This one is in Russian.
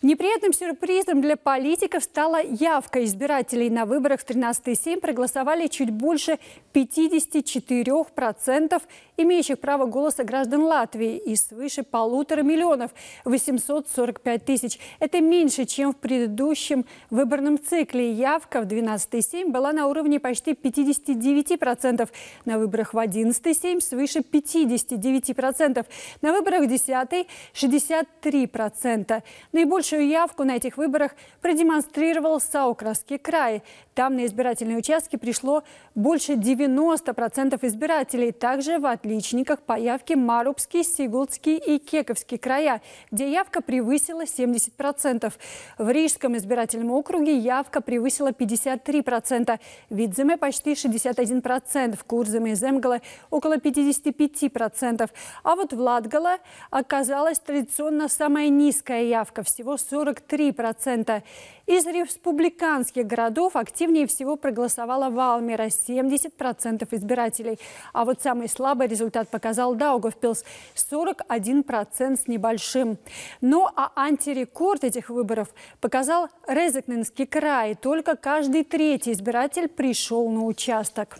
Неприятным сюрпризом для политиков стала явка избирателей. На выборах в 13 Сейм проголосовали чуть больше 54% имеющих право голоса граждан Латвии и свыше полутора миллионов 845 тысяч. Это меньше, чем в предыдущем выборном цикле. Явка в 12 Сейм была на уровне почти 59%. На выборах в 11 Сейм свыше 59%. На выборах в 10 – 63%. Наибольшее Лучшую явку на этих выборах продемонстрировал Саукровский край. Там на избирательные участки пришло больше 90% избирателей. Также в отличниках по явке Марубский, Сигулдский и Кековский края, где явка превысила 70%. В Рижском избирательном округе явка превысила 53%. Видземе почти 61%. В Курземе и Земгале около 55%. А вот в Латгале оказалась традиционно самая низкая явка, всего 43%. Из республиканских городов активнее всего проголосовала Валмера – 70% избирателей. А вот самый слабый результат показал Даугавпилс – 41% с небольшим. Ну а антирекорд этих выборов показал Резекнинский край. Только каждый третий избиратель пришел на участок.